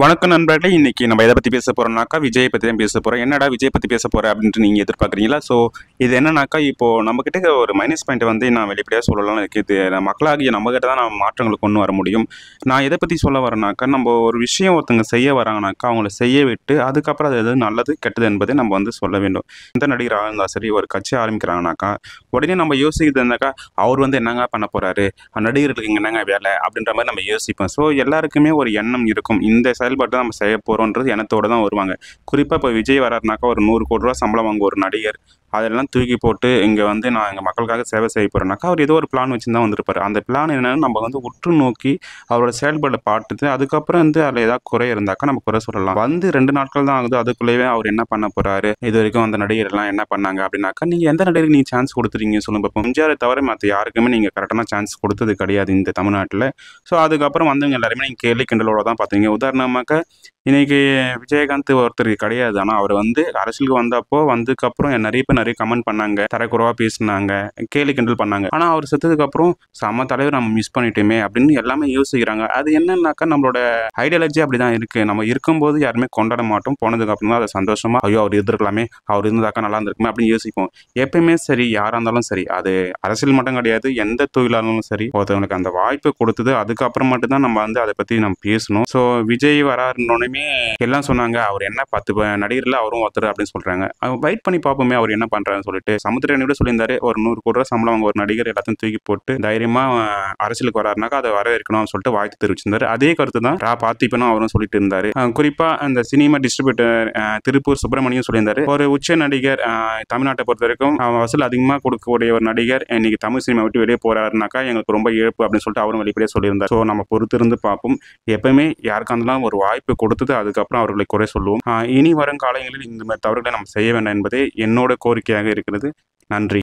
வணக்கம் நண்பர்களே இன்றைக்கி நம்ம எதை பற்றி பேச போகிறோம்னாக்கா விஜயை பற்றி தான் பேச போகிறோம் என்னடா விஜய் பற்றி பேச போகிறேன் அப்படின்ட்டு நீங்கள் எதிர்பார்க்குறீங்களா ஸோ இது என்னன்னாக்கா இப்போது நம்மக்கிட்ட ஒரு மைனஸ் பாயிண்ட் வந்து நான் வெளிப்படையாக சொல்லலாம் இருக்குது மக்களாகிய நம்மக்கிட்ட தான் நம்ம மாற்றங்களை கொண்டு வர முடியும் நான் எதை பற்றி சொல்ல வரேன்னாக்கா நம்ம ஒரு விஷயம் ஒருத்தங்க செய்ய வராங்கனாக்கா அவங்கள செய்ய விட்டு அதுக்கப்புறம் அது எது நல்லது கெட்டது என்பதை நம்ம வந்து சொல்ல வேண்டும் எந்த நடிகர் இருந்தால் சரி ஒரு கட்சி ஆரம்பிக்கிறாங்கனாக்கா உடனே நம்ம யோசிக்கிறது இருந்தாக்கா அவர் வந்து என்னங்க பண்ண போகிறாரு நடிகர்களுக்கு என்னங்க வேலை அப்படின்ற மாதிரி நம்ம யோசிப்போம் ஸோ எல்லாருக்குமே ஒரு எண்ணம் இருக்கும் இந்த செயல்பாட்டை நம்ம செய்ய போகிறோன்றது எண்ணத்தோடு தான் வருவாங்க குறிப்பாக இப்போ விஜய் வராருனாக்கா ஒரு நூறு கோடி ரூபா சம்பளம் வாங்க ஒரு நடிகர் அதெல்லாம் தூக்கி போட்டு இங்கே வந்து நான் எங்கள் மக்களுக்காக சேவை செய்ய போகிறேன்னாக்கா அவர் ஏதோ ஒரு பிளான் வச்சு தான் வந்திருப்பார் அந்த பிளான் என்னென்னு நம்ம வந்து உற்று நோக்கி அவரோட செயல்பாடு பார்த்துட்டு அதுக்கப்புறம் வந்து அதில் ஏதாவது குறை இருந்தாக்கா நம்ம குறை சொல்லலாம் வந்து ரெண்டு நாட்கள் தான் ஆகுது அதுக்குள்ளேயே அவர் என்ன பண்ண போகிறாரு இது வரைக்கும் அந்த நடிகர்லாம் என்ன பண்ணாங்க அப்படின்னாக்கா நீங்கள் எந்த நடிகருக்கு நீங்கள் சான்ஸ் கொடுத்துருங்க சொல்லுங்க இப்போ எம்ஜிஆரை தவிர மற்ற யாருக்குமே நீங்கள் கரெக்டான சான்ஸ் கொடுத்தது கிடையாது இந்த தமிழ்நாட்டில் ஸோ அதுக்கப்புறம் வந்து எல்லாருமே நீங்கள் கேள்வி கிண்டலோட தான் பார்த்தீங்க உதாரணமாக பார்த்தோம்னாக்க இன்றைக்கி விஜயகாந்த் ஒருத்தர் கிடையாது ஆனால் அவர் வந்து அரசியலுக்கு வந்தப்போ வந்ததுக்கப்புறம் நிறைய பேர் நிறைய கமெண்ட் பண்ணாங்க தரக்குறவா பேசினாங்க கேலி கிண்டல் பண்ணாங்க ஆனால் அவர் செத்ததுக்கப்புறம் சம தலைவர் நம்ம மிஸ் பண்ணிட்டோமே அப்படின்னு எல்லாமே யோசிக்கிறாங்க அது என்னன்னாக்கா நம்மளோட ஐடியாலஜி அப்படி தான் இருக்குது நம்ம இருக்கும்போது யாருமே கொண்டாட மாட்டோம் போனதுக்கப்புறம் தான் அதை சந்தோஷமாக ஐயோ அவர் இருந்திருக்கலாமே அவர் இருந்தாக்கா நல்லா இருந்திருக்குமே அப்படின்னு யோசிப்போம் எப்பயுமே சரி யாராக இருந்தாலும் சரி அது அரசியல் மட்டும் கிடையாது எந்த தொழிலாளர்களும் சரி ஒருத்தவங்களுக்கு அந்த வாய்ப்பை கொடுத்தது அதுக்கப்புறம் மட்டும்தான் நம்ம வந்து அதை பற்றி நம்ம பேசணும் ஸோ விஜய் வராருன்னொன்னுமே எல்லாம் சொன்னாங்க அவர் என்ன பத்து நடிகர்ல அவரும் ஒருத்தர் அப்படின்னு சொல்றாங்க வெயிட் பண்ணி பார்ப்போமே அவர் என்ன பண்றாருன்னு சொல்லிட்டு கூட சொல்லியிருந்தாரு ஒரு நூறு கோடி ரூபா சம்பளம் அவங்க ஒரு நடிகர் எல்லாத்தையும் தூக்கி போட்டு தைரியமா அரசியலுக்கு வராருனாக்கா அதை வரவேற்கணும்னு சொல்லிட்டு வாழ்த்து தெரிவிச்சிருந்தாரு அதே கருத்து தான் ரா பார்த்திபனும் அவரும் சொல்லிட்டு இருந்தாரு குறிப்பா அந்த சினிமா டிஸ்ட்ரிபியூட்டர் திருப்பூர் சுப்பிரமணியம் சொல்லியிருந்தாரு ஒரு உச்ச நடிகர் தமிழ்நாட்டை பொறுத்த வரைக்கும் வசூல் அதிகமாக கொடுக்கக்கூடிய ஒரு நடிகர் இன்னைக்கு தமிழ் சினிமா விட்டு வெளியே போறாருனாக்கா எங்களுக்கு ரொம்ப இழப்பு அப்படின்னு சொல்லிட்டு அவரும் வெளிப்படையே சொல்லியிருந்தார் ஸோ நம்ம பொறுத்திருந்து பார்ப்போம் எப்பவுமே யாருக்கா இருந்தாலும் ஒரு ஒரு வாய்ப்பு கொடுத்தது அதுக்கப்புறம் அவர்களை குறை சொல்லுவோம் இனி வரும் காலங்களில் இந்த மாதிரி தவறுகளை நம்ம செய்ய வேண்டாம் என்பதே என்னோட கோரிக்கையாக இருக்கிறது நன்றி